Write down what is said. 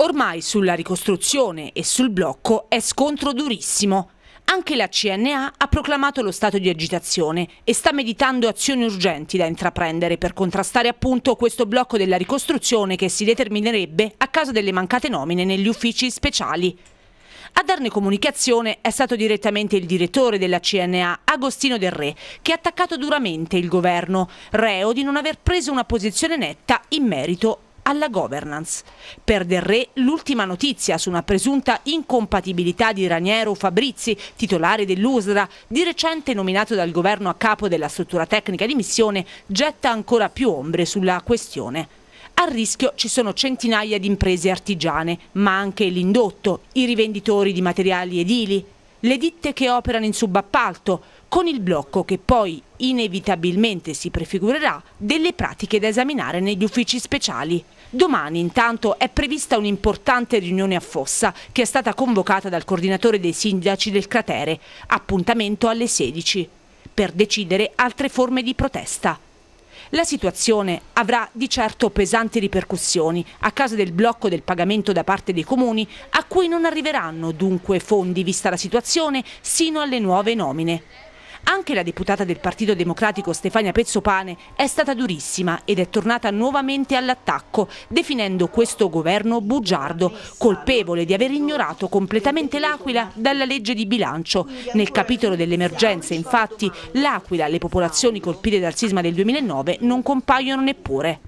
Ormai sulla ricostruzione e sul blocco è scontro durissimo. Anche la CNA ha proclamato lo stato di agitazione e sta meditando azioni urgenti da intraprendere per contrastare appunto questo blocco della ricostruzione che si determinerebbe a causa delle mancate nomine negli uffici speciali. A darne comunicazione è stato direttamente il direttore della CNA, Agostino Del Re, che ha attaccato duramente il governo, reo di non aver preso una posizione netta in merito alla governance. Per Del Re l'ultima notizia su una presunta incompatibilità di Raniero Fabrizi, titolare dell'USRA, di recente nominato dal governo a capo della struttura tecnica di missione, getta ancora più ombre sulla questione. A rischio ci sono centinaia di imprese artigiane, ma anche l'indotto, i rivenditori di materiali edili, le ditte che operano in subappalto, con il blocco che poi inevitabilmente si prefigurerà delle pratiche da esaminare negli uffici speciali. Domani intanto è prevista un'importante riunione a Fossa che è stata convocata dal coordinatore dei sindaci del cratere, appuntamento alle 16, per decidere altre forme di protesta. La situazione avrà di certo pesanti ripercussioni a causa del blocco del pagamento da parte dei comuni a cui non arriveranno dunque fondi vista la situazione sino alle nuove nomine. Anche la deputata del Partito Democratico Stefania Pezzopane è stata durissima ed è tornata nuovamente all'attacco, definendo questo governo bugiardo, colpevole di aver ignorato completamente l'Aquila dalla legge di bilancio. Nel capitolo delle emergenze, infatti, l'Aquila e le popolazioni colpite dal sisma del 2009 non compaiono neppure.